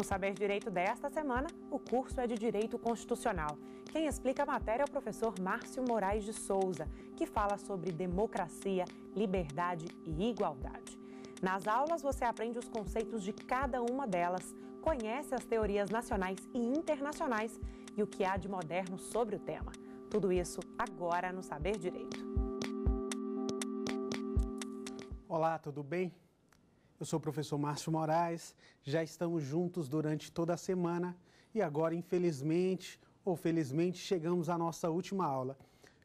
No Saber Direito desta semana, o curso é de Direito Constitucional. Quem explica a matéria é o professor Márcio Moraes de Souza, que fala sobre democracia, liberdade e igualdade. Nas aulas, você aprende os conceitos de cada uma delas, conhece as teorias nacionais e internacionais e o que há de moderno sobre o tema. Tudo isso agora no Saber Direito. Olá, tudo bem? Eu sou o professor Márcio Moraes, já estamos juntos durante toda a semana e agora, infelizmente ou felizmente, chegamos à nossa última aula.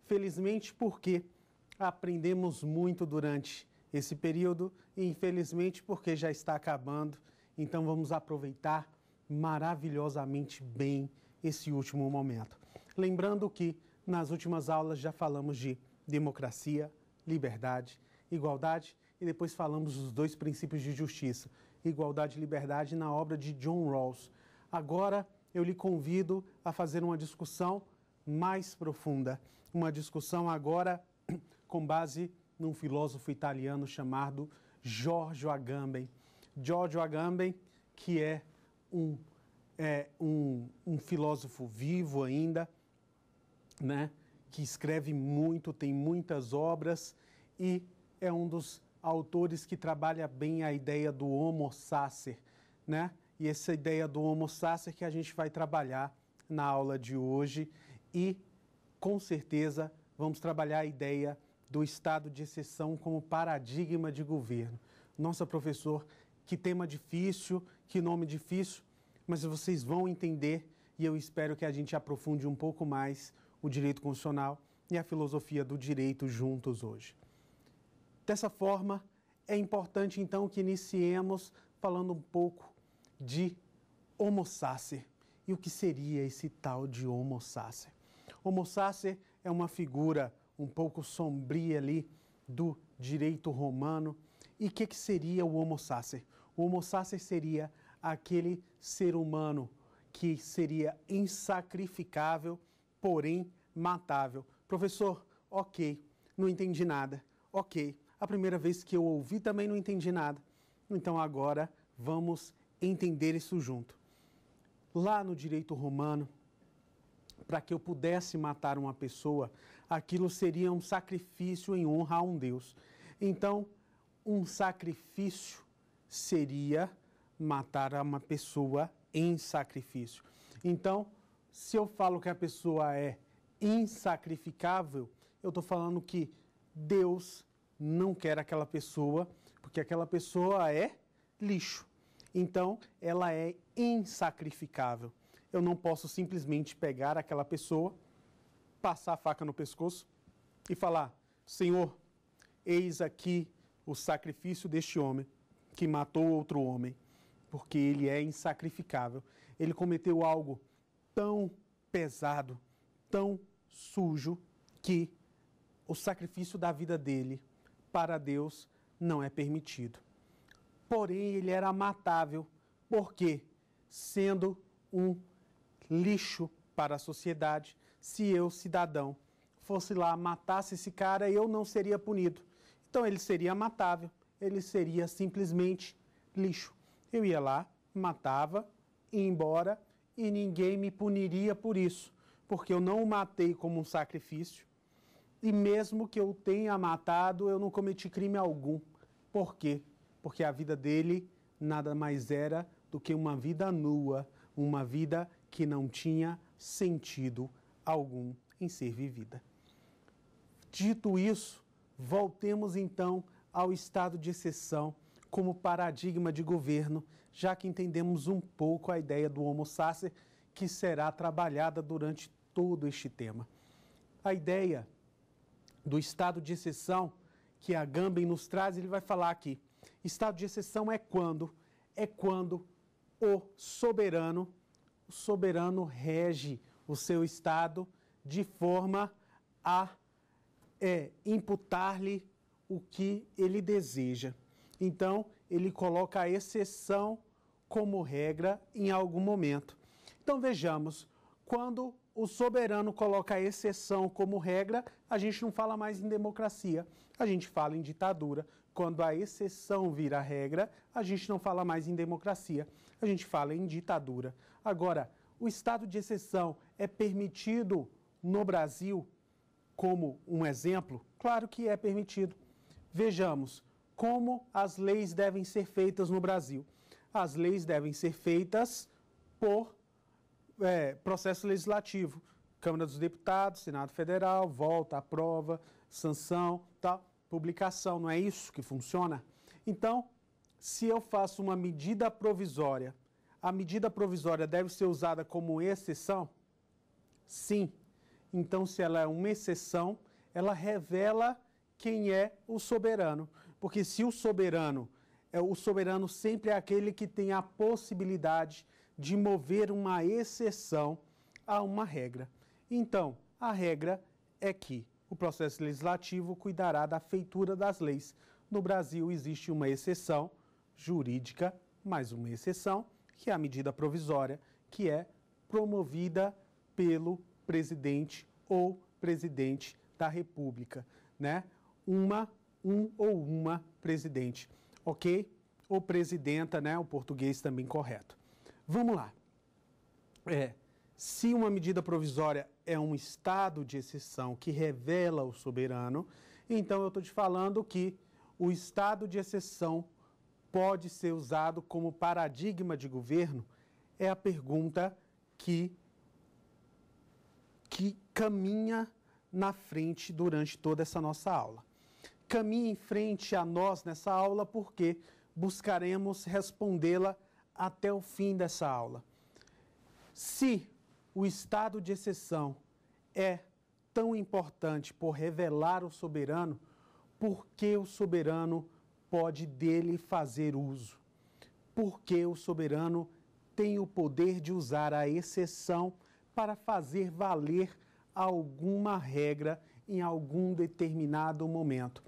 Felizmente porque aprendemos muito durante esse período e infelizmente porque já está acabando, então vamos aproveitar maravilhosamente bem esse último momento. Lembrando que nas últimas aulas já falamos de democracia, liberdade, igualdade e depois falamos dos dois princípios de justiça, igualdade e liberdade, na obra de John Rawls. Agora eu lhe convido a fazer uma discussão mais profunda, uma discussão agora com base num filósofo italiano chamado Giorgio Agamben. Giorgio Agamben, que é um, é um, um filósofo vivo ainda, né? que escreve muito, tem muitas obras e é um dos autores que trabalham bem a ideia do homo sacer, né? E essa ideia do homo sacer que a gente vai trabalhar na aula de hoje e com certeza vamos trabalhar a ideia do estado de exceção como paradigma de governo. Nossa professor, que tema difícil, que nome difícil, mas vocês vão entender e eu espero que a gente aprofunde um pouco mais o direito constitucional e a filosofia do direito juntos hoje. Dessa forma, é importante então que iniciemos falando um pouco de Homo Sacer e o que seria esse tal de Homo Sacer. Homo Sacer é uma figura um pouco sombria ali do direito romano. E o que, que, seria o Homo Sacer? O Homo Sacer seria aquele ser humano que seria insacrificável, porém matável. Professor, ok, não entendi nada. Ok, a primeira vez que eu ouvi também não entendi nada. Então agora vamos entender isso junto. Lá no direito romano, para que eu pudesse matar uma pessoa, aquilo seria um sacrifício em honra a um Deus. Então, um sacrifício seria matar uma pessoa em sacrifício. Então, se eu falo que a pessoa é insacrificável, eu estou falando que Deus não quer aquela pessoa, porque aquela pessoa é lixo. Então, ela é insacrificável. Eu não posso simplesmente pegar aquela pessoa, passar a faca no pescoço e falar: Senhor, eis aqui o sacrifício deste homem que matou outro homem, porque ele é insacrificável. Ele cometeu algo tão pesado, tão sujo, que o sacrifício da vida dele para Deus não é permitido. Porém, ele era matável, porque, sendo um lixo para a sociedade, se eu, cidadão, fosse lá, matasse esse cara, eu não seria punido. Então, ele seria matável, ele seria simplesmente lixo. Eu ia lá, matava, ia embora e ninguém me puniria por isso, porque eu não o matei como um sacrifício, e mesmo que eu tenha matado, eu não cometi crime algum. Por quê? Porque a vida dele nada mais era do que uma vida nua, uma vida que não tinha sentido algum em ser vivida. Dito isso, voltemos então ao estado de exceção como paradigma de governo, já que entendemos um pouco a ideia do homo sacer que será trabalhada durante todo este tema. A ideia do estado de exceção que a Gambin nos traz, ele vai falar aqui. Estado de exceção é quando é quando o soberano o soberano rege o seu estado de forma a é, imputar-lhe o que ele deseja. Então, ele coloca a exceção como regra em algum momento. Então, vejamos, quando o soberano coloca a exceção como regra, a gente não fala mais em democracia, a gente fala em ditadura. Quando a exceção vira regra, a gente não fala mais em democracia, a gente fala em ditadura. Agora, o estado de exceção é permitido no Brasil como um exemplo? Claro que é permitido. Vejamos como as leis devem ser feitas no Brasil. As leis devem ser feitas por é, processo legislativo. Câmara dos Deputados, Senado Federal, volta, aprova, sanção, tal, publicação. Não é isso que funciona? Então, se eu faço uma medida provisória, a medida provisória deve ser usada como exceção? Sim. Então, se ela é uma exceção, ela revela quem é o soberano. Porque se o soberano, é, o soberano sempre é aquele que tem a possibilidade de de mover uma exceção a uma regra. Então, a regra é que o processo legislativo cuidará da feitura das leis. No Brasil existe uma exceção jurídica, mais uma exceção, que é a medida provisória, que é promovida pelo presidente ou presidente da República, né? Uma, um ou uma presidente, ok? Ou presidenta, né? O português também correto. Vamos lá. É, se uma medida provisória é um estado de exceção que revela o soberano, então eu estou te falando que o estado de exceção pode ser usado como paradigma de governo? É a pergunta que, que caminha na frente durante toda essa nossa aula. Caminha em frente a nós nessa aula porque buscaremos respondê-la até o fim dessa aula. Se o estado de exceção é tão importante por revelar o soberano, por que o soberano pode dele fazer uso? Por que o soberano tem o poder de usar a exceção para fazer valer alguma regra em algum determinado momento?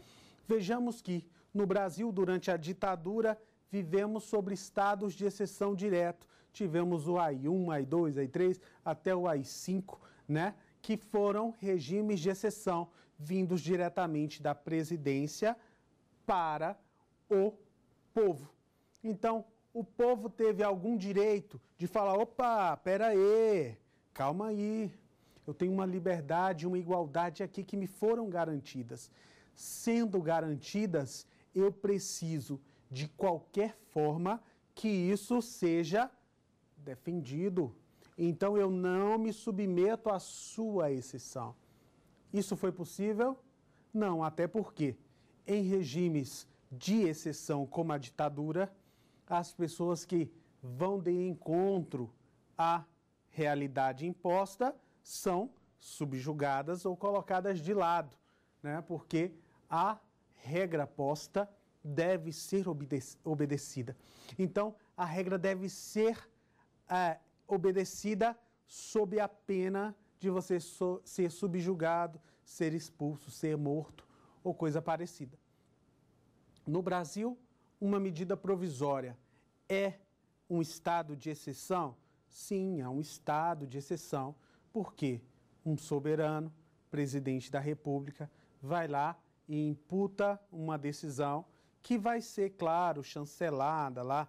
Vejamos que no Brasil, durante a ditadura, vivemos sobre estados de exceção direto. Tivemos o AI-1, AI-2, AI-3, até o AI-5, né? Que foram regimes de exceção vindos diretamente da presidência para o povo. Então, o povo teve algum direito de falar: opa, peraí, calma aí, eu tenho uma liberdade, uma igualdade aqui que me foram garantidas. Sendo garantidas, eu preciso de qualquer forma que isso seja defendido. Então eu não me submeto à sua exceção. Isso foi possível? Não, até porque em regimes de exceção como a ditadura, as pessoas que vão de encontro à realidade imposta são subjugadas ou colocadas de lado, né? porque a regra posta deve ser obedecida. Então, a regra deve ser é, obedecida sob a pena de você so ser subjugado, ser expulso, ser morto ou coisa parecida. No Brasil, uma medida provisória é um estado de exceção? Sim, é um estado de exceção, porque um soberano, presidente da República, vai lá e imputa uma decisão que vai ser, claro, chancelada lá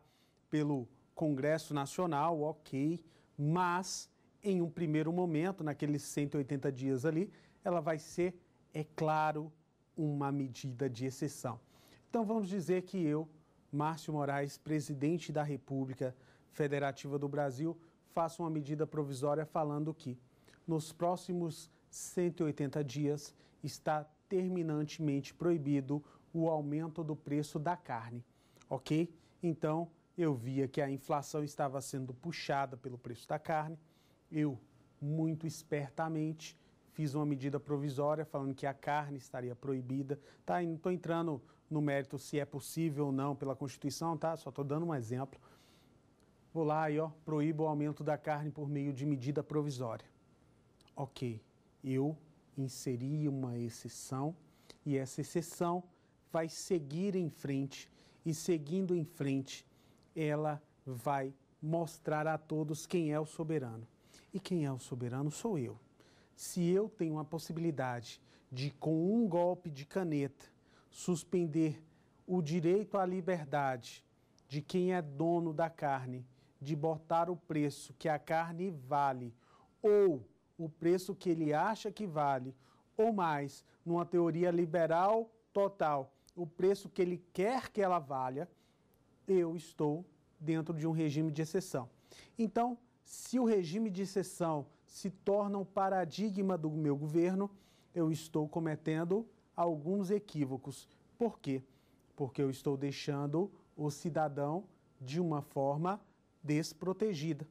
pelo Congresso Nacional, ok, mas em um primeiro momento, naqueles 180 dias ali, ela vai ser, é claro, uma medida de exceção. Então vamos dizer que eu, Márcio Moraes, presidente da República Federativa do Brasil, faço uma medida provisória falando que nos próximos 180 dias está terminantemente proibido o aumento do preço da carne, ok? Então eu via que a inflação estava sendo puxada pelo preço da carne. Eu, muito espertamente, fiz uma medida provisória falando que a carne estaria proibida. Tá, não estou entrando no mérito se é possível ou não pela Constituição, tá? Só estou dando um exemplo. Vou lá e ó, proíbo o aumento da carne por meio de medida provisória. Ok, eu inseri uma exceção e essa exceção vai seguir em frente e seguindo em frente, ela vai mostrar a todos quem é o soberano. E quem é o soberano sou eu. Se eu tenho a possibilidade de, com um golpe de caneta, suspender o direito à liberdade de quem é dono da carne, de botar o preço que a carne vale, ou o preço que ele acha que vale, ou mais, numa teoria liberal total, o preço que ele quer que ela valha, eu estou dentro de um regime de exceção. Então, se o regime de exceção se torna um paradigma do meu governo, eu estou cometendo alguns equívocos. Por quê? Porque eu estou deixando o cidadão de uma forma desprotegida.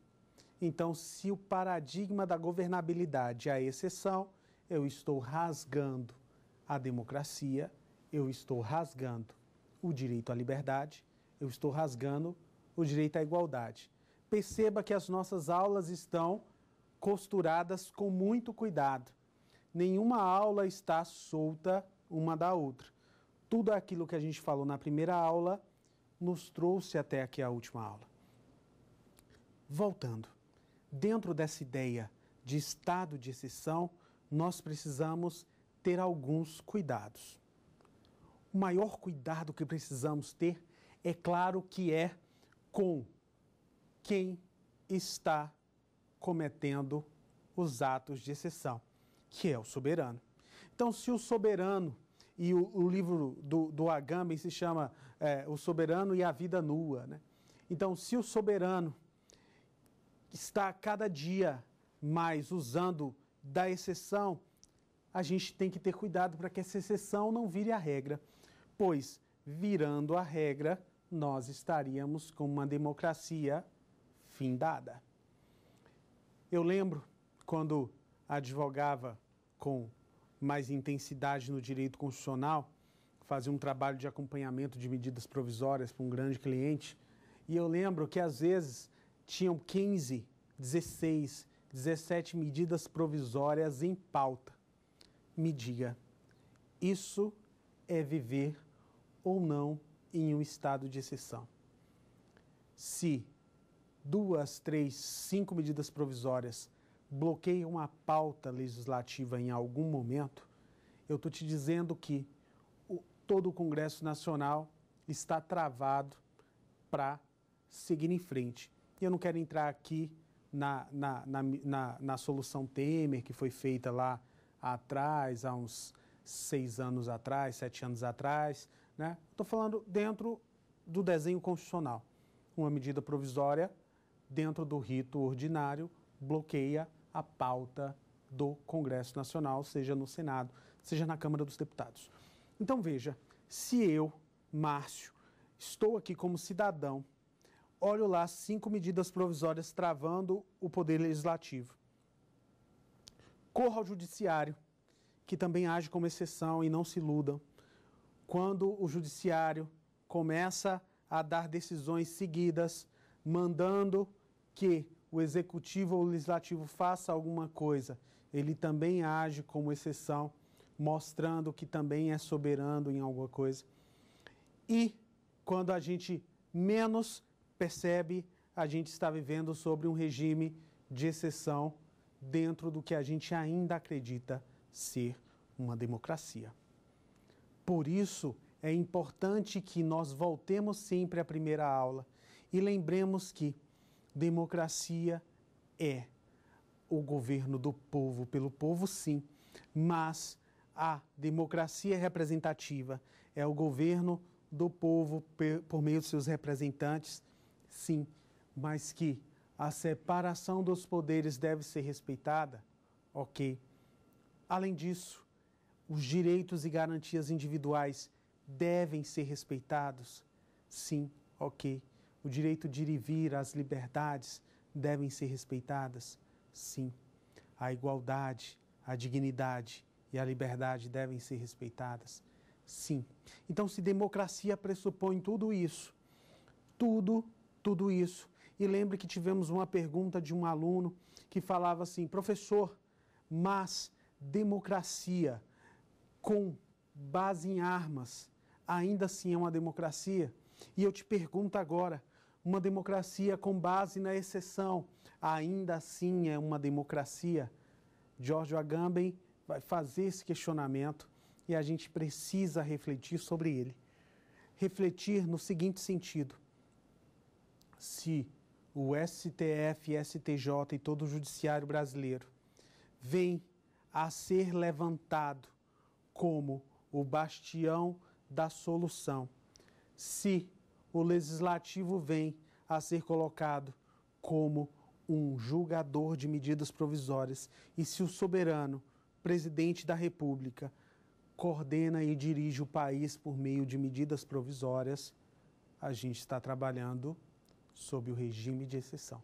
Então, se o paradigma da governabilidade é a exceção, eu estou rasgando a democracia eu estou rasgando o direito à liberdade, eu estou rasgando o direito à igualdade. Perceba que as nossas aulas estão costuradas com muito cuidado. Nenhuma aula está solta uma da outra. Tudo aquilo que a gente falou na primeira aula nos trouxe até aqui a última aula. Voltando, dentro dessa ideia de estado de exceção, nós precisamos ter alguns cuidados o maior cuidado que precisamos ter, é claro que é com quem está cometendo os atos de exceção, que é o soberano. Então, se o soberano, e o, o livro do, do Agamben se chama é, O Soberano e a Vida Nua, né? Então, se o soberano está cada dia mais usando da exceção, a gente tem que ter cuidado para que essa exceção não vire a regra pois, virando a regra, nós estaríamos com uma democracia findada. Eu lembro quando advogava com mais intensidade no direito constitucional, fazia um trabalho de acompanhamento de medidas provisórias para um grande cliente, e eu lembro que às vezes tinham 15, 16, 17 medidas provisórias em pauta. Me diga, isso é viver ou não em um estado de exceção. Se duas, três, cinco medidas provisórias bloqueiam a pauta legislativa em algum momento, eu estou te dizendo que o, todo o Congresso Nacional está travado para seguir em frente. E eu não quero entrar aqui na, na, na, na, na solução Temer, que foi feita lá atrás, há uns seis anos atrás, sete anos atrás, né? Estou falando dentro do desenho constitucional. Uma medida provisória, dentro do rito ordinário, bloqueia a pauta do Congresso Nacional, seja no Senado, seja na Câmara dos Deputados. Então veja, se eu, Márcio, estou aqui como cidadão, olho lá cinco medidas provisórias travando o poder legislativo. Corro ao judiciário, que também age como exceção e não se iludam quando o judiciário começa a dar decisões seguidas, mandando que o executivo ou o legislativo faça alguma coisa, ele também age como exceção, mostrando que também é soberano em alguma coisa. E quando a gente menos percebe, a gente está vivendo sobre um regime de exceção dentro do que a gente ainda acredita ser uma democracia. Por isso, é importante que nós voltemos sempre à primeira aula e lembremos que democracia é o governo do povo, pelo povo, sim, mas a democracia representativa é o governo do povo por meio de seus representantes, sim, mas que a separação dos poderes deve ser respeitada, ok. Além disso, os direitos e garantias individuais devem ser respeitados? Sim, ok. O direito de ir e vir, as liberdades devem ser respeitadas? Sim. A igualdade, a dignidade e a liberdade devem ser respeitadas? Sim. Então, se democracia pressupõe tudo isso, tudo, tudo isso. E lembre que tivemos uma pergunta de um aluno que falava assim: professor, mas democracia com base em armas, ainda assim é uma democracia. E eu te pergunto agora, uma democracia com base na exceção, ainda assim é uma democracia? George Agamben vai fazer esse questionamento e a gente precisa refletir sobre ele. Refletir no seguinte sentido: se o STF, STJ e todo o judiciário brasileiro vem a ser levantado como o bastião da solução. Se o legislativo vem a ser colocado como um julgador de medidas provisórias e se o soberano, presidente da República, coordena e dirige o país por meio de medidas provisórias, a gente está trabalhando sob o regime de exceção.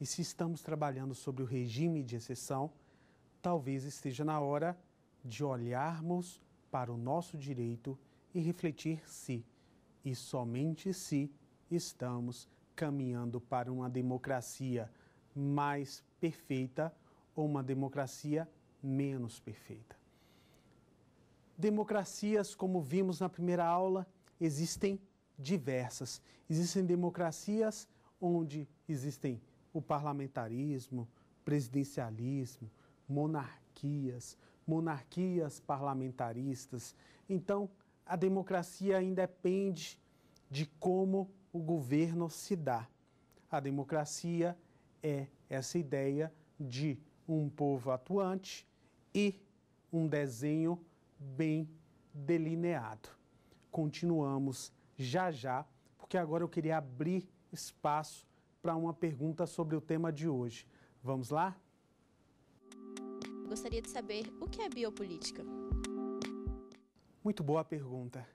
E se estamos trabalhando sobre o regime de exceção, talvez esteja na hora de olharmos para o nosso direito e refletir se, e somente se, estamos caminhando para uma democracia mais perfeita ou uma democracia menos perfeita. Democracias, como vimos na primeira aula, existem diversas. Existem democracias onde existem o parlamentarismo, presidencialismo, monarquias, monarquias parlamentaristas. Então, a democracia ainda depende de como o governo se dá. A democracia é essa ideia de um povo atuante e um desenho bem delineado. Continuamos já já, porque agora eu queria abrir espaço para uma pergunta sobre o tema de hoje. Vamos lá? Gostaria de saber o que é biopolítica. Muito boa pergunta.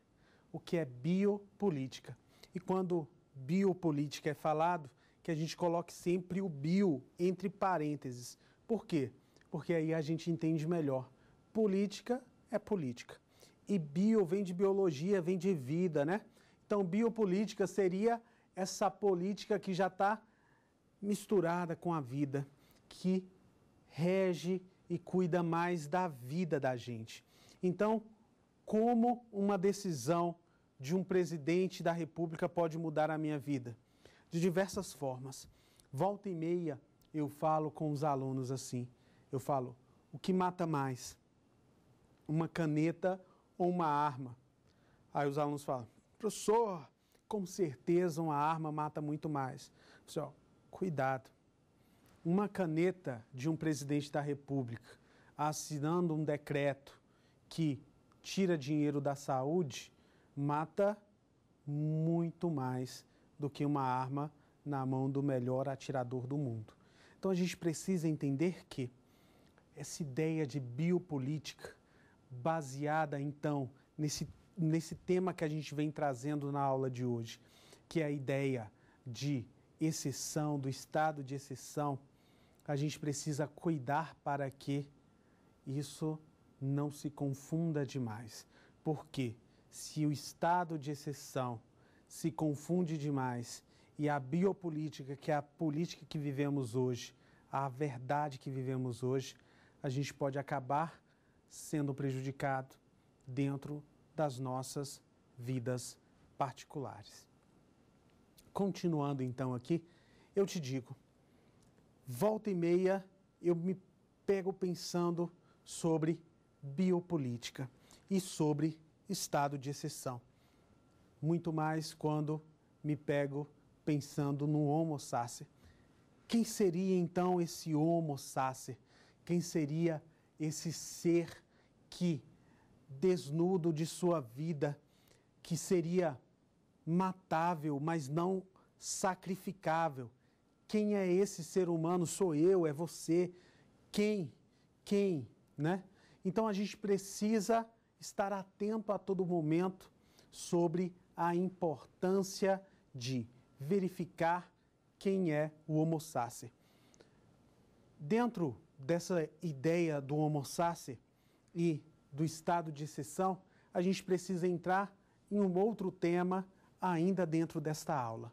O que é biopolítica? E quando biopolítica é falado, que a gente coloque sempre o bio entre parênteses. Por quê? Porque aí a gente entende melhor. Política é política. E bio vem de biologia, vem de vida, né? Então, biopolítica seria essa política que já está misturada com a vida, que rege e cuida mais da vida da gente. Então, como uma decisão de um presidente da República pode mudar a minha vida? De diversas formas. Volta e meia eu falo com os alunos assim. Eu falo: o que mata mais? Uma caneta ou uma arma? Aí os alunos falam: professor, com certeza uma arma mata muito mais. Pessoal, cuidado uma caneta de um presidente da República assinando um decreto que tira dinheiro da saúde mata muito mais do que uma arma na mão do melhor atirador do mundo. Então a gente precisa entender que essa ideia de biopolítica, baseada então nesse, nesse tema que a gente vem trazendo na aula de hoje, que é a ideia de exceção, do estado de exceção, a gente precisa cuidar para que isso não se confunda demais. Porque se o estado de exceção se confunde demais e a biopolítica, que é a política que vivemos hoje, a verdade que vivemos hoje, a gente pode acabar sendo prejudicado dentro das nossas vidas particulares. Continuando então aqui, eu te digo volta e meia eu me pego pensando sobre biopolítica e sobre estado de exceção. Muito mais quando me pego pensando no Homo sacer. Quem seria então esse Homo sacer? Quem seria esse ser que, desnudo de sua vida, que seria matável, mas não sacrificável, quem é esse ser humano? Sou eu, é você. Quem? Quem? Né? Então a gente precisa estar atento a todo momento sobre a importância de verificar quem é o Homo sacer. Dentro dessa ideia do Homo sacer e do estado de exceção, a gente precisa entrar em um outro tema ainda dentro desta aula.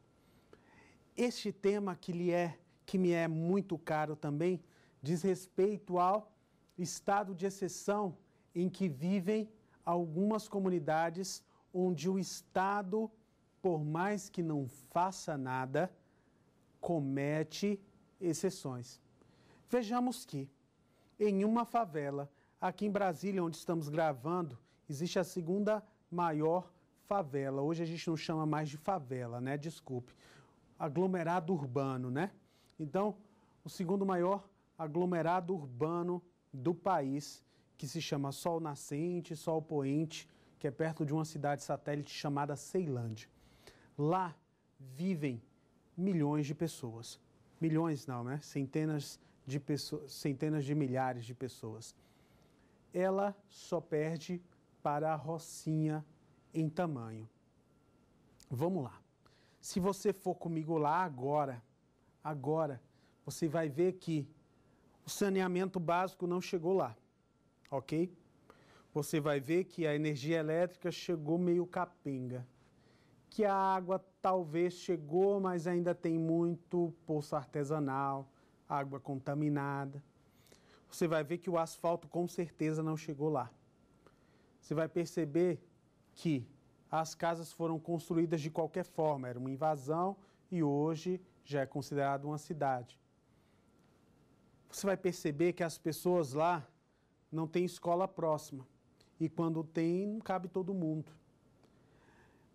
Este tema que, lhe é, que me é muito caro também diz respeito ao estado de exceção em que vivem algumas comunidades onde o Estado, por mais que não faça nada, comete exceções. Vejamos que, em uma favela, aqui em Brasília, onde estamos gravando, existe a segunda maior favela. Hoje a gente não chama mais de favela, né? Desculpe aglomerado urbano, né? Então, o segundo maior aglomerado urbano do país, que se chama Sol Nascente, Sol Poente, que é perto de uma cidade satélite chamada Ceilândia. Lá vivem milhões de pessoas. Milhões não, né? Centenas de pessoas, centenas de milhares de pessoas. Ela só perde para a Rocinha em tamanho. Vamos lá. Se você for comigo lá agora, agora, você vai ver que o saneamento básico não chegou lá, ok? Você vai ver que a energia elétrica chegou meio capenga, que a água talvez chegou, mas ainda tem muito poço artesanal, água contaminada. Você vai ver que o asfalto com certeza não chegou lá. Você vai perceber que as casas foram construídas de qualquer forma, era uma invasão e hoje já é considerado uma cidade. Você vai perceber que as pessoas lá não têm escola próxima e quando tem, não cabe todo mundo.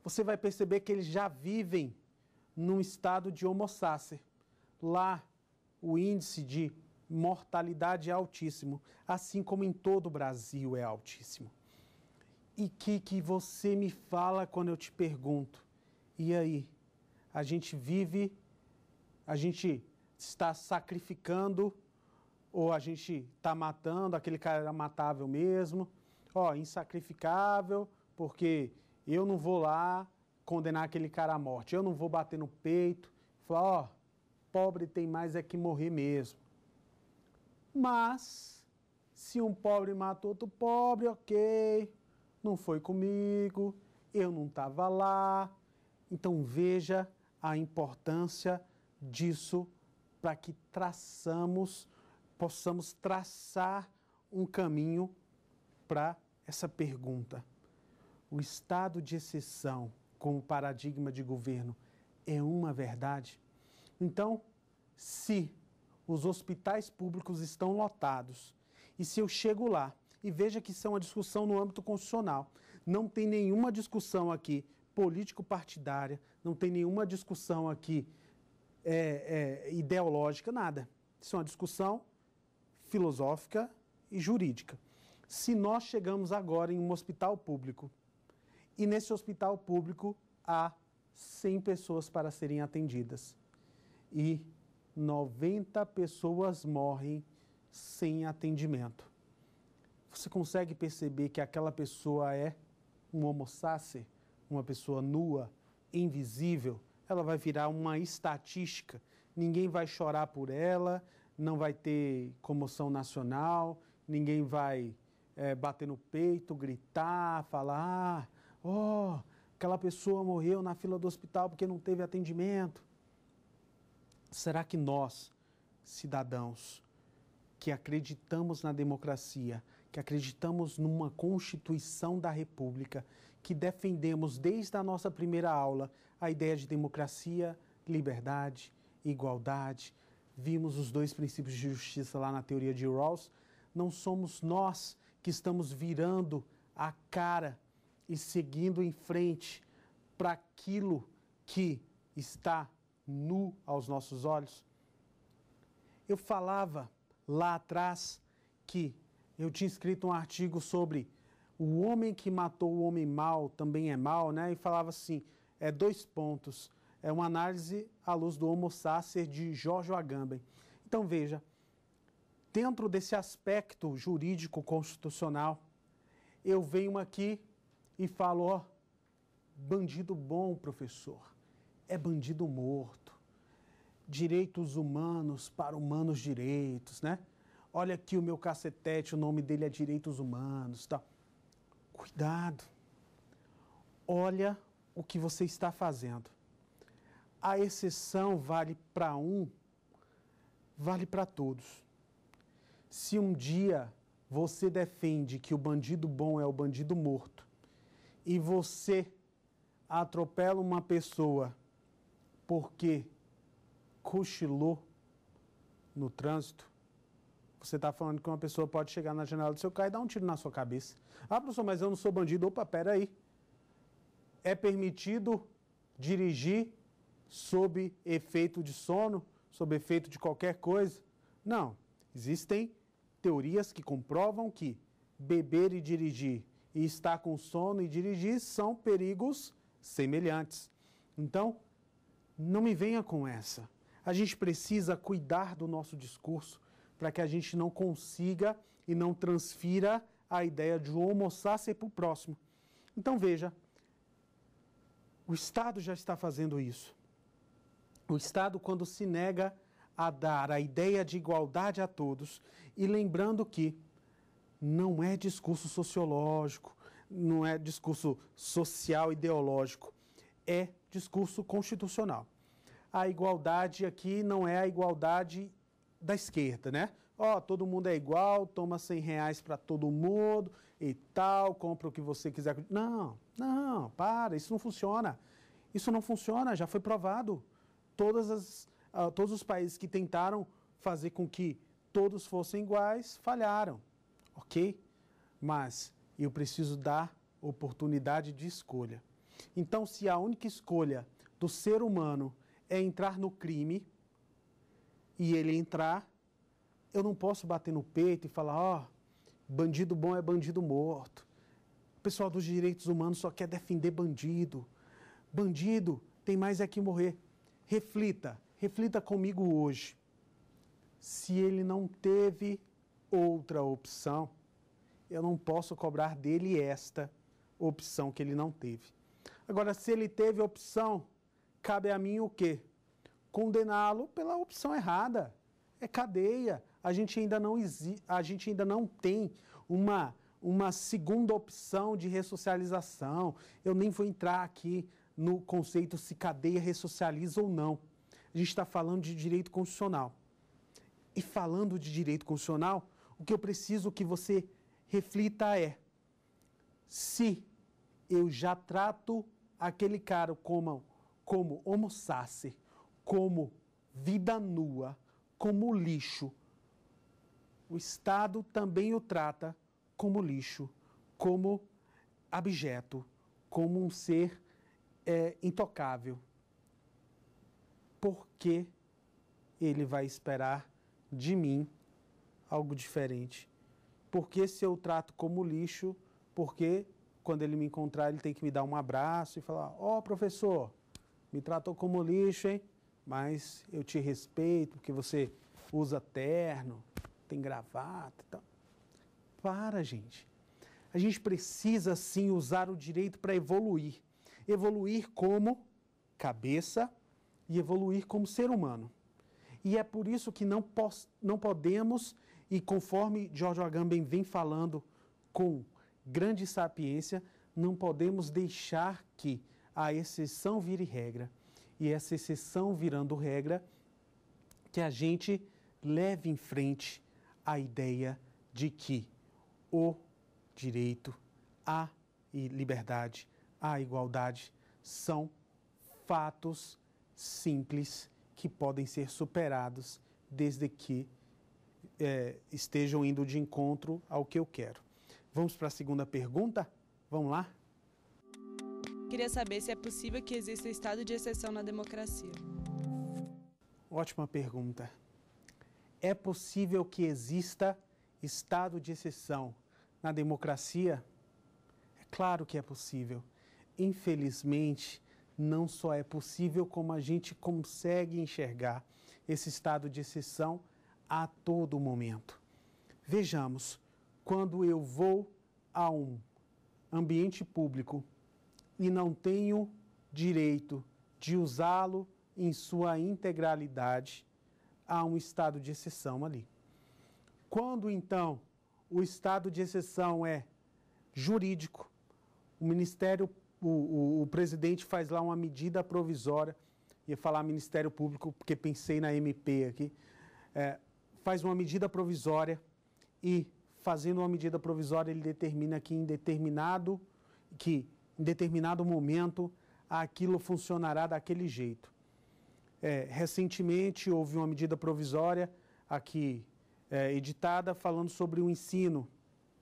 Você vai perceber que eles já vivem num estado de homo Lá o índice de mortalidade é altíssimo, assim como em todo o Brasil é altíssimo. E que que você me fala quando eu te pergunto? E aí? A gente vive, a gente está sacrificando ou a gente está matando, aquele cara era matável mesmo, ó, insacrificável, porque eu não vou lá condenar aquele cara à morte, eu não vou bater no peito, falar, ó, pobre tem mais é que morrer mesmo. Mas, se um pobre mata outro pobre, ok, não foi comigo, eu não estava lá. Então veja a importância disso para que traçamos, possamos traçar um caminho para essa pergunta. O estado de exceção como paradigma de governo é uma verdade? Então, se os hospitais públicos estão lotados e se eu chego lá e veja que isso é uma discussão no âmbito constitucional. Não tem nenhuma discussão aqui político-partidária, não tem nenhuma discussão aqui é, é, ideológica, nada. Isso é uma discussão filosófica e jurídica. Se nós chegamos agora em um hospital público e nesse hospital público há 100 pessoas para serem atendidas e 90 pessoas morrem sem atendimento você consegue perceber que aquela pessoa é um homo sacer, uma pessoa nua, invisível, ela vai virar uma estatística. Ninguém vai chorar por ela, não vai ter comoção nacional, ninguém vai é, bater no peito, gritar, falar: ah, oh, aquela pessoa morreu na fila do hospital porque não teve atendimento. Será que nós, cidadãos, que acreditamos na democracia, que acreditamos numa Constituição da República, que defendemos desde a nossa primeira aula a ideia de democracia, liberdade, igualdade. Vimos os dois princípios de justiça lá na teoria de Rawls. Não somos nós que estamos virando a cara e seguindo em frente para aquilo que está nu aos nossos olhos? Eu falava lá atrás que eu tinha escrito um artigo sobre o homem que matou o homem mal também é mal, né? E falava assim, é dois pontos, é uma análise à luz do Homo Sacer de Jorge Agamben. Então veja, dentro desse aspecto jurídico constitucional, eu venho aqui e falo, ó, bandido bom, professor, é bandido morto. Direitos humanos para humanos direitos, né? olha aqui o meu cacetete, o nome dele é Direitos Humanos, tá? Cuidado. Olha o que você está fazendo. A exceção vale para um, vale para todos. Se um dia você defende que o bandido bom é o bandido morto e você atropela uma pessoa porque cochilou no trânsito, você está falando que uma pessoa pode chegar na janela do seu carro e dar um tiro na sua cabeça. Ah, professor, mas eu não sou bandido. Opa, peraí. É permitido dirigir sob efeito de sono, sob efeito de qualquer coisa? Não. Existem teorias que comprovam que beber e dirigir e estar com sono e dirigir são perigos semelhantes. Então, não me venha com essa. A gente precisa cuidar do nosso discurso, para que a gente não consiga e não transfira a ideia de homo sacer para o próximo. Então veja, o Estado já está fazendo isso. O Estado, quando se nega a dar a ideia de igualdade a todos, e lembrando que não é discurso sociológico, não é discurso social ideológico, é discurso constitucional. A igualdade aqui não é a igualdade da esquerda, né? Ó, oh, todo mundo é igual, toma 100 reais para todo mundo e tal, compra o que você quiser. Não, não, para, isso não funciona. Isso não funciona, já foi provado. Todas as, uh, todos os países que tentaram fazer com que todos fossem iguais falharam, ok? Mas eu preciso dar oportunidade de escolha. Então, se a única escolha do ser humano é entrar no crime, e ele entrar, eu não posso bater no peito e falar, ó, oh, bandido bom é bandido morto. O pessoal dos direitos humanos só quer defender bandido. Bandido tem mais é que morrer. Reflita, reflita comigo hoje. Se ele não teve outra opção, eu não posso cobrar dele esta opção que ele não teve. Agora, se ele teve opção, cabe a mim o quê? condená-lo pela opção errada. É cadeia. A gente ainda não, a gente ainda não tem uma, uma segunda opção de ressocialização. Eu nem vou entrar aqui no conceito se cadeia ressocializa ou não. A gente está falando de direito constitucional. E falando de direito constitucional, o que eu preciso que você reflita é: se eu já trato aquele cara como, como homo sacer, como vida nua, como lixo. O Estado também o trata como lixo, como abjeto, como um ser é, intocável. Por que ele vai esperar de mim algo diferente? Porque se eu trato como lixo, porque quando ele me encontrar ele tem que me dar um abraço e falar: "Ó, oh, professor, me tratou como lixo, hein? mas eu te respeito porque você usa terno, tem gravata e tal. Para, gente. A gente precisa sim usar o direito para evoluir. Evoluir como cabeça e evoluir como ser humano. E é por isso que não, pos, não podemos, e conforme George Agamben vem falando com grande sapiência, não podemos deixar que a exceção vire regra e essa exceção virando regra, que a gente leve em frente a ideia de que o direito à liberdade, à igualdade são fatos simples que podem ser superados desde que é, estejam indo de encontro ao que eu quero. Vamos para a segunda pergunta? Vamos lá? Queria saber se é possível que exista estado de exceção na democracia. Ótima pergunta. É possível que exista estado de exceção na democracia? É claro que é possível. Infelizmente, não só é possível, como a gente consegue enxergar esse estado de exceção a todo momento. Vejamos, quando eu vou a um ambiente público e não tenho direito de usá-lo em sua integralidade, há um estado de exceção ali. Quando então o estado de exceção é jurídico, o Ministério, o, o, o presidente faz lá uma medida provisória, ia falar Ministério Público, porque pensei na MP aqui, é, faz uma medida provisória e, fazendo uma medida provisória, ele determina que em determinado, que em determinado momento aquilo funcionará daquele jeito. É, recentemente houve uma medida provisória aqui é, editada falando sobre o ensino,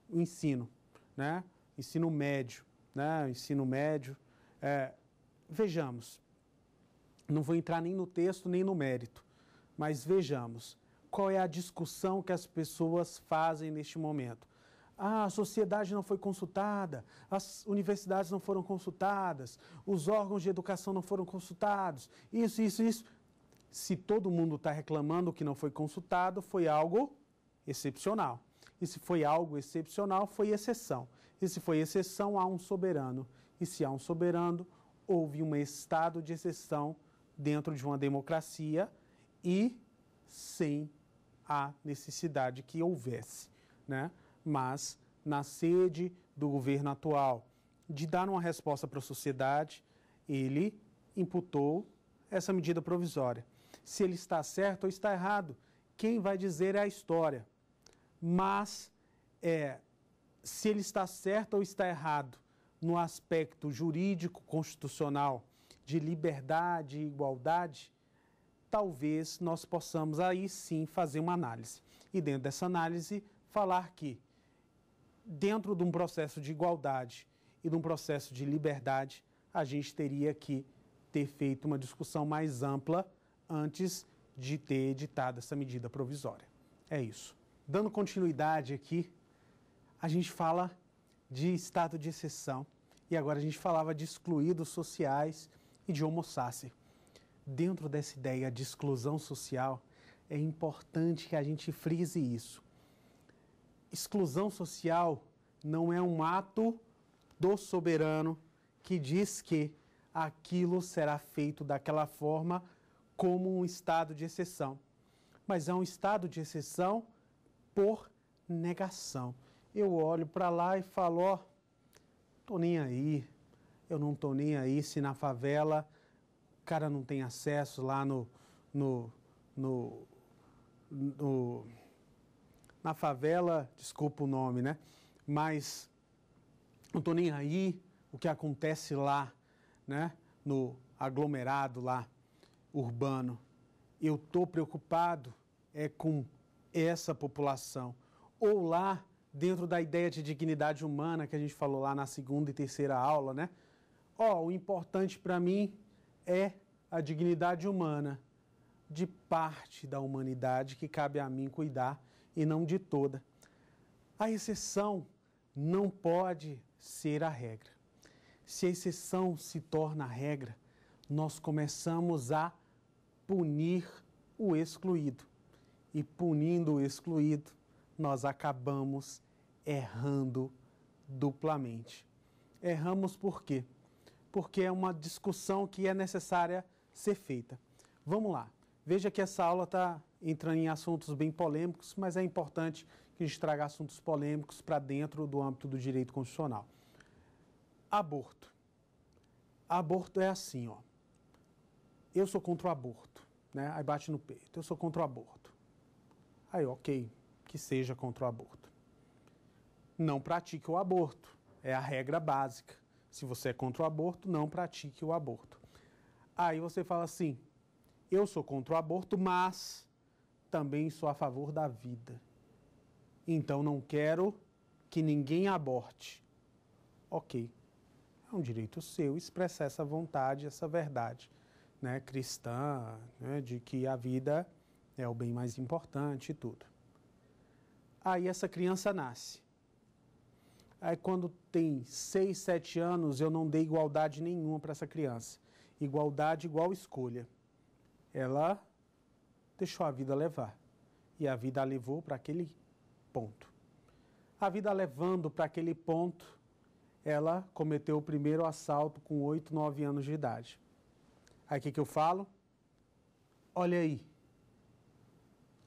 o ensino, né? Ensino médio, né? ensino médio. É, vejamos, não vou entrar nem no texto nem no mérito, mas vejamos qual é a discussão que as pessoas fazem neste momento. Ah, a sociedade não foi consultada, as universidades não foram consultadas, os órgãos de educação não foram consultados, isso, isso, isso. Se todo mundo está reclamando que não foi consultado, foi algo excepcional. E se foi algo excepcional, foi exceção. E se foi exceção, há um soberano. E se há um soberano, houve um estado de exceção dentro de uma democracia e sem a necessidade que houvesse, né? mas na sede do governo atual de dar uma resposta para a sociedade, ele imputou essa medida provisória. Se ele está certo ou está errado, quem vai dizer é a história. Mas é, se ele está certo ou está errado no aspecto jurídico constitucional de liberdade e igualdade, talvez nós possamos aí sim fazer uma análise. E dentro dessa análise, falar que dentro de um processo de igualdade e de um processo de liberdade, a gente teria que ter feito uma discussão mais ampla antes de ter editado essa medida provisória. É isso. Dando continuidade aqui, a gente fala de estado de exceção e agora a gente falava de excluídos sociais e de homo Dentro dessa ideia de exclusão social, é importante que a gente frise isso exclusão social não é um ato do soberano que diz que aquilo será feito daquela forma como um estado de exceção, mas é um estado de exceção por negação. Eu olho para lá e falo, ó, tô nem aí, eu não tô nem aí se na favela o cara não tem acesso lá no, no, no, no na favela, desculpa o nome, né? Mas não estou nem aí o que acontece lá, né? No aglomerado lá, urbano. Eu estou preocupado é com essa população. Ou lá, dentro da ideia de dignidade humana que a gente falou lá na segunda e terceira aula, né? Ó, oh, o importante para mim é a dignidade humana de parte da humanidade que cabe a mim cuidar e não de toda. A exceção não pode ser a regra. Se a exceção se torna a regra, nós começamos a punir o excluído. E punindo o excluído, nós acabamos errando duplamente. Erramos por quê? Porque é uma discussão que é necessária ser feita. Vamos lá. Veja que essa aula está entrando em assuntos bem polêmicos, mas é importante que a gente traga assuntos polêmicos para dentro do âmbito do direito constitucional. Aborto. Aborto é assim, ó. Eu sou contra o aborto, né? Aí bate no peito. Eu sou contra o aborto. Aí, ok, que seja contra o aborto. Não pratique o aborto. É a regra básica. Se você é contra o aborto, não pratique o aborto. Aí você fala assim: eu sou contra o aborto, mas também sou a favor da vida. Então não quero que ninguém aborte. Ok, é um direito seu expressar essa vontade, essa verdade né, cristã, né, de que a vida é o bem mais importante e tudo. Aí essa criança nasce. Aí quando tem 6, 7 anos, eu não dei igualdade nenhuma para essa criança. Igualdade igual escolha ela deixou a vida levar. E a vida a levou para aquele ponto. A vida a levando para aquele ponto, ela cometeu o primeiro assalto com 8, 9 anos de idade. Aí o que, que eu falo? Olha aí,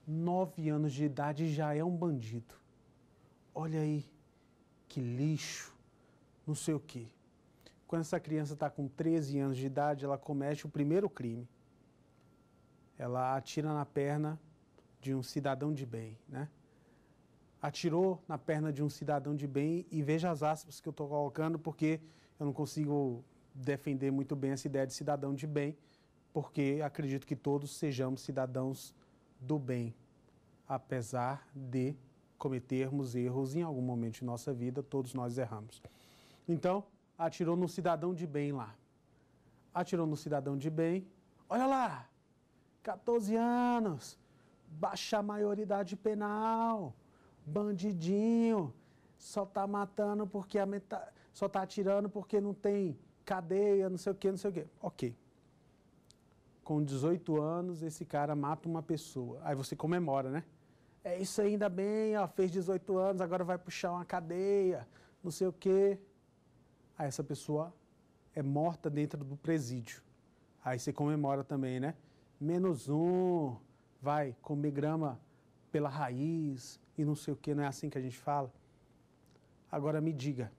nove anos de idade já é um bandido. Olha aí, que lixo, não sei o quê. Quando essa criança está com 13 anos de idade, ela comete o primeiro crime ela atira na perna de um cidadão de bem, né? Atirou na perna de um cidadão de bem e veja as aspas que eu estou colocando porque eu não consigo defender muito bem essa ideia de cidadão de bem, porque acredito que todos sejamos cidadãos do bem, apesar de cometermos erros em algum momento de nossa vida, todos nós erramos. Então, atirou no cidadão de bem lá. Atirou no cidadão de bem. Olha lá, 14 anos, baixa maioridade penal, bandidinho, só tá matando porque a meta... só tá atirando porque não tem cadeia, não sei o que, não sei o que. Ok. Com 18 anos, esse cara mata uma pessoa. Aí você comemora, né? É isso ainda bem, ó, fez 18 anos, agora vai puxar uma cadeia, não sei o que. Aí essa pessoa é morta dentro do presídio. Aí você comemora também, né? menos um, vai comer grama pela raiz e não sei o que, não é assim que a gente fala? Agora me diga,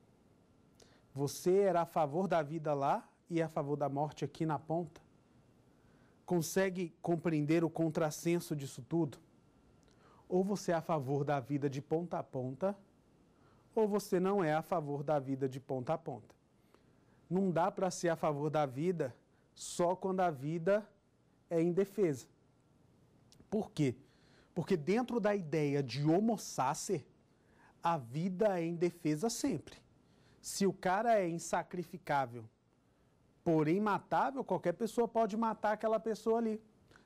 você era a favor da vida lá e é a favor da morte aqui na ponta? Consegue compreender o contrassenso disso tudo? Ou você é a favor da vida de ponta a ponta, ou você não é a favor da vida de ponta a ponta. Não dá para ser a favor da vida só quando a vida é indefesa. Por quê? Porque dentro da ideia de homo sacer, a vida é indefesa sempre. Se o cara é insacrificável, porém matável, qualquer pessoa pode matar aquela pessoa ali.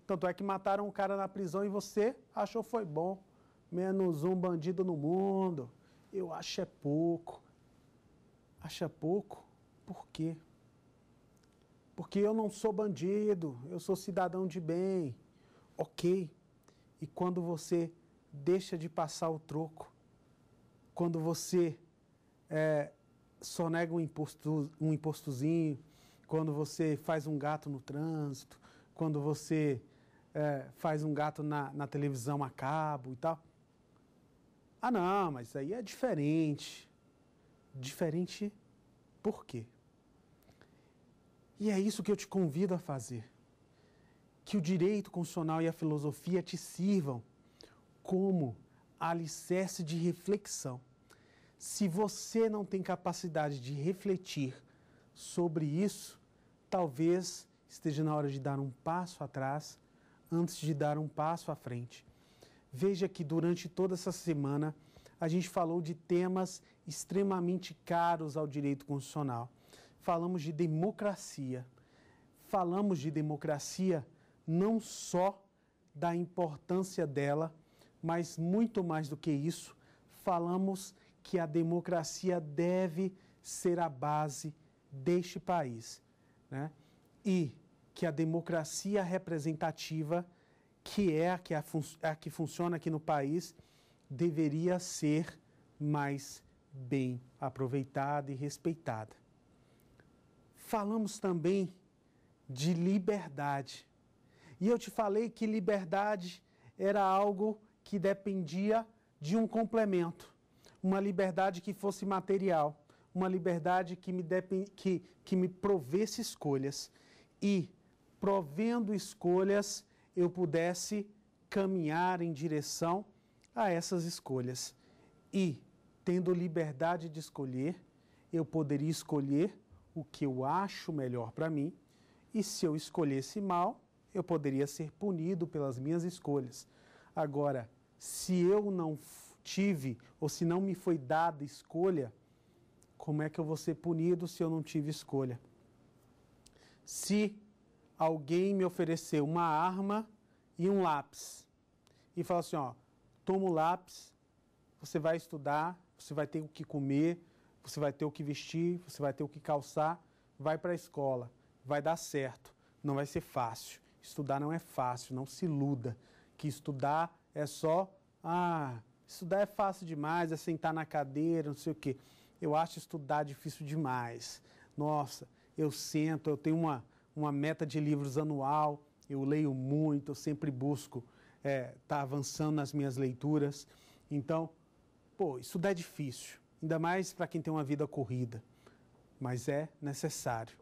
Tanto é que mataram um cara na prisão e você achou foi bom. Menos um bandido no mundo. Eu acho é pouco. Acha pouco? Por quê? porque eu não sou bandido, eu sou cidadão de bem. Ok. E quando você deixa de passar o troco, quando você é, sonega um, imposto, um impostozinho, quando você faz um gato no trânsito, quando você é, faz um gato na, na televisão a cabo e tal. Ah, não, mas aí é diferente. Diferente por quê? E é isso que eu te convido a fazer. Que o direito constitucional e a filosofia te sirvam como alicerce de reflexão. Se você não tem capacidade de refletir sobre isso, talvez esteja na hora de dar um passo atrás antes de dar um passo à frente. Veja que durante toda essa semana a gente falou de temas extremamente caros ao direito constitucional falamos de democracia. Falamos de democracia não só da importância dela, mas muito mais do que isso, falamos que a democracia deve ser a base deste país. Né? E que a democracia representativa, que é a que, a, a que funciona aqui no país, deveria ser mais bem aproveitada e respeitada falamos também de liberdade. E eu te falei que liberdade era algo que dependia de um complemento, uma liberdade que fosse material, uma liberdade que me, que, que me provesse escolhas e, provendo escolhas, eu pudesse caminhar em direção a essas escolhas. E, tendo liberdade de escolher, eu poderia escolher o que eu acho melhor para mim, e se eu escolhesse mal, eu poderia ser punido pelas minhas escolhas. Agora, se eu não tive ou se não me foi dada escolha, como é que eu vou ser punido se eu não tive escolha? Se alguém me oferecer uma arma e um lápis e falar assim, ó, toma o lápis, você vai estudar, você vai ter o que comer, você vai ter o que vestir, você vai ter o que calçar, vai para a escola, vai dar certo, não vai ser fácil. Estudar não é fácil, não se iluda que estudar é só, ah, estudar é fácil demais, é sentar na cadeira, não sei o quê. Eu acho estudar difícil demais. Nossa, eu sento, eu tenho uma, uma meta de livros anual, eu leio muito, eu sempre busco estar eh, é, tá avançando nas minhas leituras. Então, pô, estudar é difícil ainda mais para quem tem uma vida corrida, mas é necessário.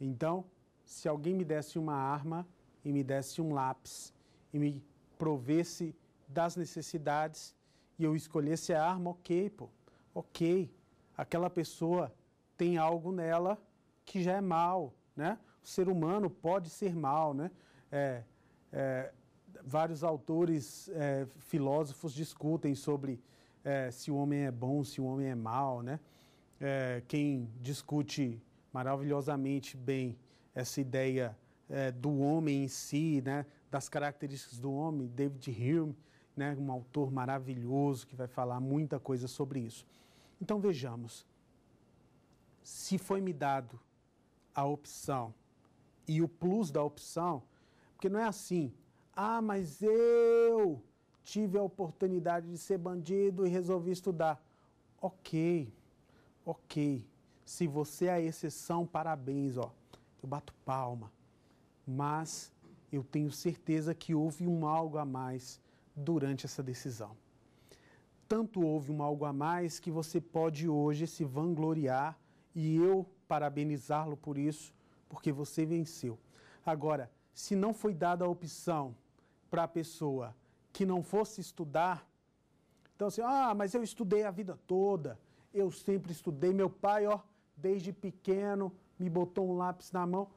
Então, se alguém me desse uma arma e me desse um lápis e me provesse das necessidades e eu escolhesse a arma, ok, pô, ok, aquela pessoa tem algo nela que já é mal, né? O ser humano pode ser mal, né? É, é, vários autores, é, filósofos discutem sobre é, se o homem é bom, se o homem é mau, né? É, quem discute maravilhosamente bem essa ideia é, do homem em si, né? Das características do homem, David Hume, né? Um autor maravilhoso que vai falar muita coisa sobre isso. Então vejamos, se foi me dado a opção e o plus da opção, porque não é assim, ah, mas eu tive a oportunidade de ser bandido e resolvi estudar. Ok, ok. Se você é a exceção, parabéns, ó. Eu bato palma. Mas eu tenho certeza que houve um algo a mais durante essa decisão. Tanto houve um algo a mais que você pode hoje se vangloriar e eu parabenizá-lo por isso, porque você venceu. Agora, se não foi dada a opção para a pessoa que não fosse estudar. Então, assim, ah, mas eu estudei a vida toda, eu sempre estudei. Meu pai, ó, desde pequeno, me botou um lápis na mão.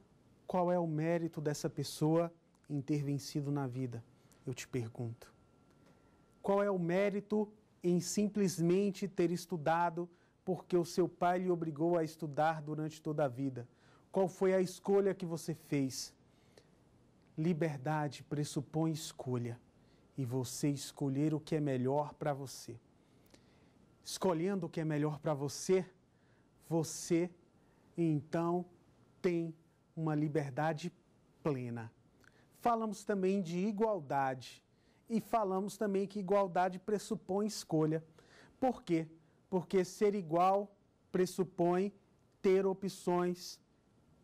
Qual é o mérito dessa pessoa em ter vencido na vida? Eu te pergunto. Qual é o mérito em simplesmente ter estudado porque o seu pai lhe obrigou a estudar durante toda a vida? Qual foi a escolha que você fez? Liberdade pressupõe escolha e você escolher o que é melhor para você. Escolhendo o que é melhor para você, você então tem uma liberdade plena. Falamos também de igualdade e falamos também que igualdade pressupõe escolha. Por quê? Porque ser igual pressupõe ter opções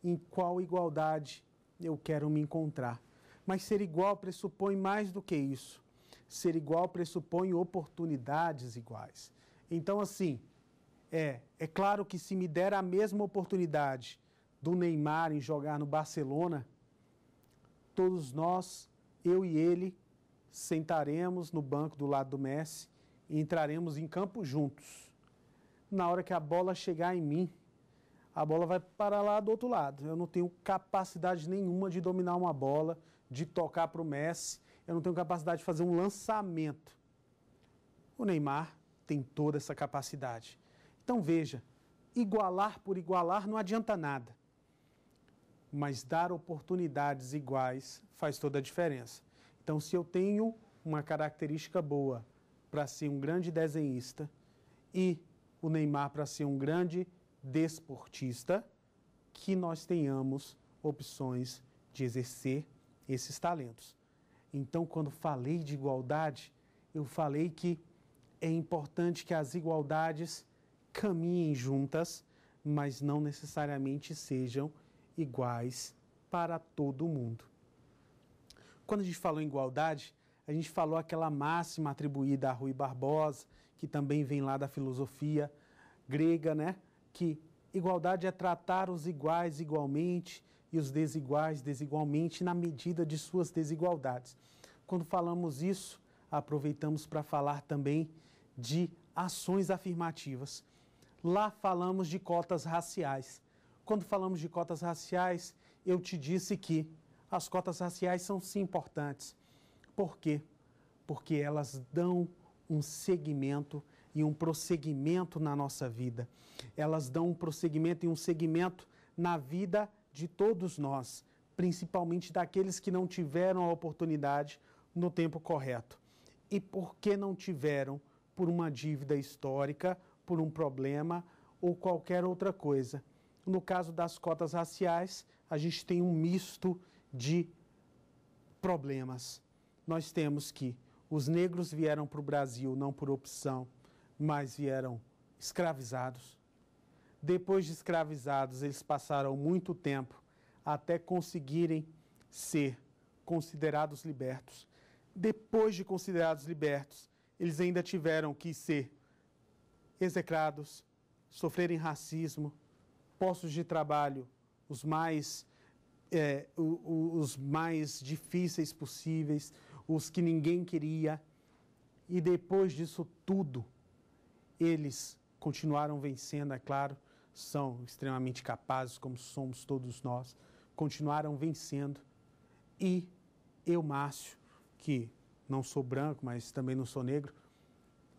em qual igualdade eu quero me encontrar. Mas ser igual pressupõe mais do que isso. Ser igual pressupõe oportunidades iguais. Então, assim, é, é claro que se me der a mesma oportunidade do Neymar em jogar no Barcelona, todos nós, eu e ele, sentaremos no banco do lado do Messi e entraremos em campo juntos. Na hora que a bola chegar em mim, a bola vai para lá do outro lado. Eu não tenho capacidade nenhuma de dominar uma bola, de tocar para o Messi, eu não tenho capacidade de fazer um lançamento. O Neymar tem toda essa capacidade. Então veja, igualar por igualar não adianta nada. Mas dar oportunidades iguais faz toda a diferença. Então, se eu tenho uma característica boa para ser um grande desenhista e o Neymar para ser um grande desportista, que nós tenhamos opções de exercer esses talentos. Então, quando falei de igualdade, eu falei que é importante que as igualdades caminhem juntas, mas não necessariamente sejam iguais para todo mundo. Quando a gente falou em igualdade, a gente falou aquela máxima atribuída a Rui Barbosa, que também vem lá da filosofia grega, né? Que igualdade é tratar os iguais igualmente, e os desiguais desigualmente na medida de suas desigualdades. Quando falamos isso, aproveitamos para falar também de ações afirmativas. Lá falamos de cotas raciais. Quando falamos de cotas raciais, eu te disse que as cotas raciais são sim importantes. Por quê? Porque elas dão um segmento e um prosseguimento na nossa vida. Elas dão um prosseguimento e um segmento na vida de todos nós, principalmente daqueles que não tiveram a oportunidade no tempo correto. E por que não tiveram? Por uma dívida histórica, por um problema ou qualquer outra coisa. No caso das cotas raciais, a gente tem um misto de problemas. Nós temos que os negros vieram para o Brasil não por opção, mas vieram escravizados depois de escravizados, eles passaram muito tempo até conseguirem ser considerados libertos. Depois de considerados libertos, eles ainda tiveram que ser execrados, sofrerem racismo, postos de trabalho os mais, é, os mais difíceis possíveis, os que ninguém queria. E depois disso tudo, eles continuaram vencendo, é claro, são extremamente capazes, como somos todos nós, continuaram vencendo. E eu, Márcio, que não sou branco, mas também não sou negro,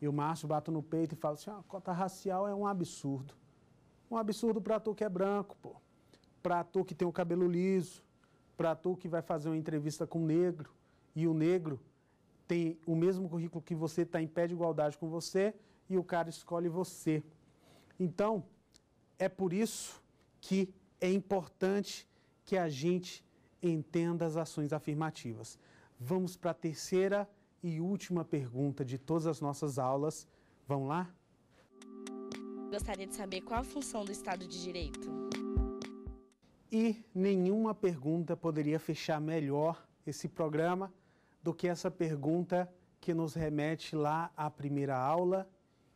eu, Márcio, bato no peito e falo assim: ah, a cota racial é um absurdo. Um absurdo para tu que é branco, pô. Para tu que tem o cabelo liso, para tu que vai fazer uma entrevista com um negro e o negro tem o mesmo currículo que você, está em pé de igualdade com você e o cara escolhe você. Então, é por isso que é importante que a gente entenda as ações afirmativas. Vamos para a terceira e última pergunta de todas as nossas aulas. Vamos lá? Gostaria de saber qual a função do Estado de Direito. E nenhuma pergunta poderia fechar melhor esse programa do que essa pergunta que nos remete lá à primeira aula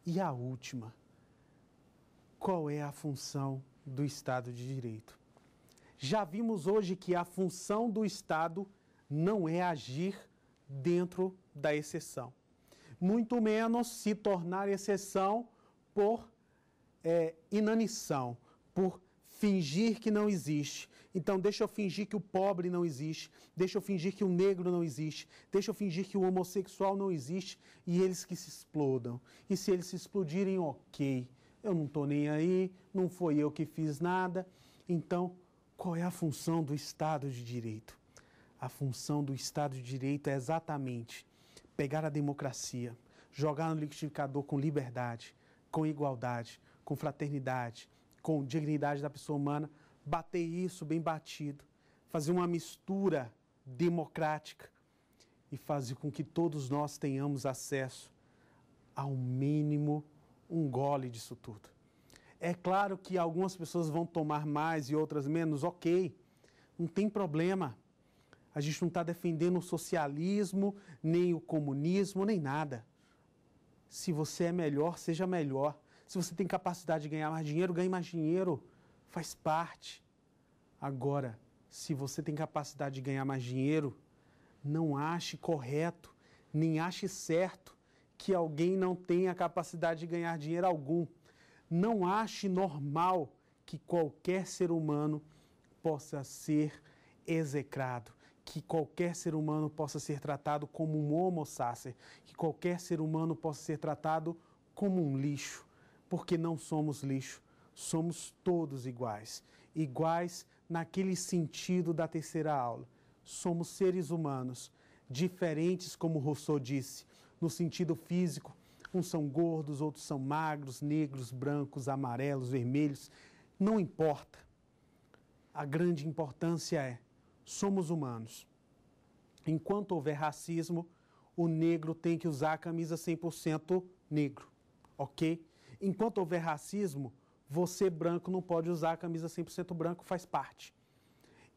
e à última qual é a função do Estado de Direito. Já vimos hoje que a função do Estado não é agir dentro da exceção, muito menos se tornar exceção por é, inanição, por fingir que não existe. Então, deixa eu fingir que o pobre não existe, deixa eu fingir que o negro não existe, deixa eu fingir que o homossexual não existe e eles que se explodam. E se eles se explodirem, ok eu não estou nem aí, não foi eu que fiz nada. Então, qual é a função do Estado de Direito? A função do Estado de Direito é exatamente pegar a democracia, jogar no liquidificador com liberdade, com igualdade, com fraternidade, com dignidade da pessoa humana, bater isso bem batido, fazer uma mistura democrática e fazer com que todos nós tenhamos acesso ao mínimo um gole disso tudo. É claro que algumas pessoas vão tomar mais e outras menos, ok, não tem problema. A gente não está defendendo o socialismo, nem o comunismo, nem nada. Se você é melhor, seja melhor. Se você tem capacidade de ganhar mais dinheiro, ganhe mais dinheiro. Faz parte. Agora, se você tem capacidade de ganhar mais dinheiro, não ache correto, nem ache certo que alguém não tenha capacidade de ganhar dinheiro algum. Não ache normal que qualquer ser humano possa ser execrado, que qualquer ser humano possa ser tratado como um homo sacer, que qualquer ser humano possa ser tratado como um lixo, porque não somos lixo, somos todos iguais. Iguais naquele sentido da terceira aula. Somos seres humanos, diferentes, como Rousseau disse, no sentido físico. Uns são gordos, outros são magros, negros, brancos, amarelos, vermelhos. Não importa. A grande importância é: somos humanos. Enquanto houver racismo, o negro tem que usar a camisa 100% negro, ok? Enquanto houver racismo, você branco não pode usar a camisa 100% branco, faz parte.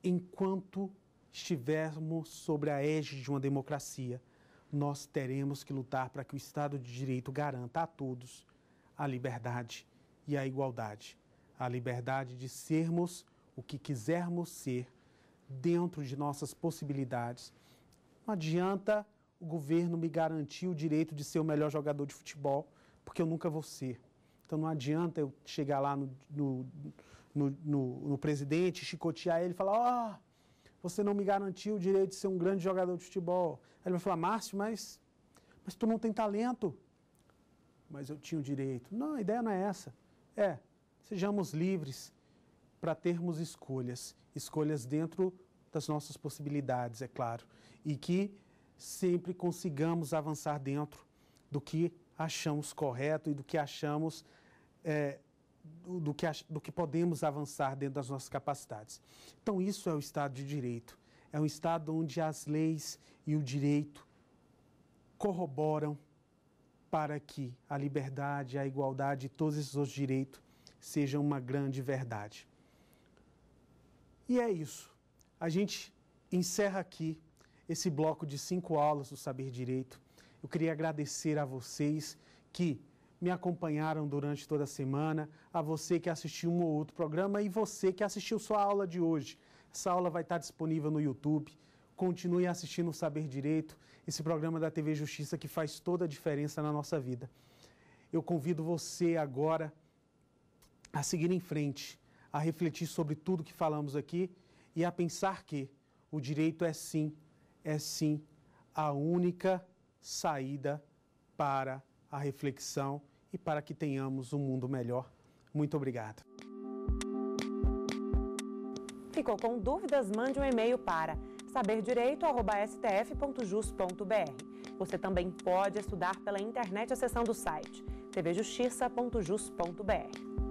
Enquanto estivermos sobre a égide de uma democracia, nós teremos que lutar para que o Estado de Direito garanta a todos a liberdade e a igualdade. A liberdade de sermos o que quisermos ser dentro de nossas possibilidades. Não adianta o governo me garantir o direito de ser o melhor jogador de futebol, porque eu nunca vou ser. Então não adianta eu chegar lá no, no, no, no, no presidente, chicotear ele e falar: ó. Oh, você não me garantiu o direito de ser um grande jogador de futebol. ele vai falar, Márcio, mas, mas tu não tem talento. Mas eu tinha o direito. Não, a ideia não é essa. É, sejamos livres para termos escolhas. Escolhas dentro das nossas possibilidades, é claro. E que sempre consigamos avançar dentro do que achamos correto e do que achamos é, do, que, do que podemos avançar dentro das nossas capacidades. Então, isso é o Estado de Direito. É um Estado onde as leis e o direito corroboram para que a liberdade, a igualdade e todos esses outros direitos sejam uma grande verdade. E é isso. A gente encerra aqui esse bloco de cinco aulas do Saber Direito. Eu queria agradecer a vocês que me acompanharam durante toda a semana, a você que assistiu um ou outro programa e você que assistiu sua aula de hoje. Essa aula vai estar disponível no YouTube. Continue assistindo o Saber Direito, esse programa da TV Justiça que faz toda a diferença na nossa vida. Eu convido você agora a seguir em frente, a refletir sobre tudo que falamos aqui e a pensar que o direito é sim, é sim a única saída para a à reflexão e para que tenhamos um mundo melhor. Muito obrigado. Ficou com dúvidas? Mande um e-mail para saberdireito.stf.jus.br. Você também pode estudar pela internet acessando o site tvjustiça.jus.br.